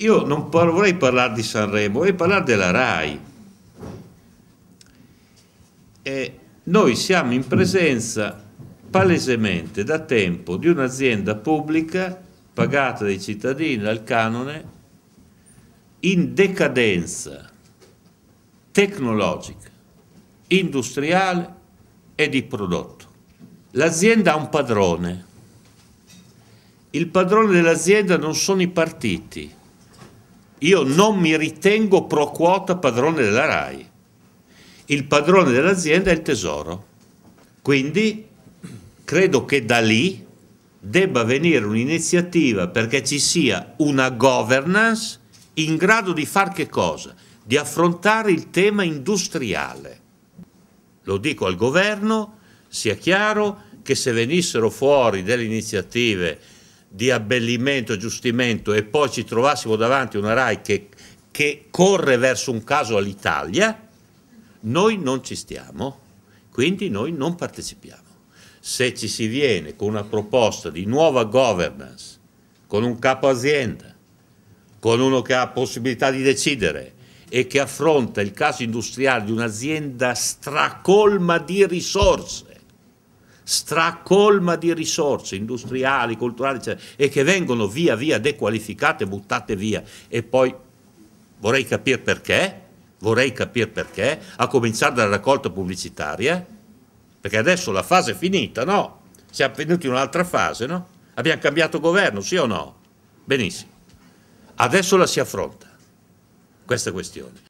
Io non par vorrei parlare di Sanremo, vorrei parlare della RAI. E noi siamo in presenza palesemente da tempo di un'azienda pubblica pagata dai cittadini dal canone in decadenza tecnologica, industriale e di prodotto. L'azienda ha un padrone. Il padrone dell'azienda non sono i partiti, io non mi ritengo pro quota padrone della RAI, il padrone dell'azienda è il tesoro, quindi credo che da lì debba venire un'iniziativa perché ci sia una governance in grado di far che cosa? Di affrontare il tema industriale. Lo dico al governo, sia chiaro che se venissero fuori delle iniziative di abbellimento, giustimento e poi ci trovassimo davanti una RAI che, che corre verso un caso all'Italia, noi non ci stiamo, quindi noi non partecipiamo. Se ci si viene con una proposta di nuova governance, con un capo azienda, con uno che ha possibilità di decidere e che affronta il caso industriale di un'azienda stracolma di risorse, stracolma di risorse industriali, culturali, eccetera, e che vengono via via dequalificate, buttate via. E poi vorrei capire perché, vorrei capire perché, a cominciare dalla raccolta pubblicitaria, perché adesso la fase è finita, no? Siamo venuti in un'altra fase, no? Abbiamo cambiato governo, sì o no? Benissimo. Adesso la si affronta, questa questione.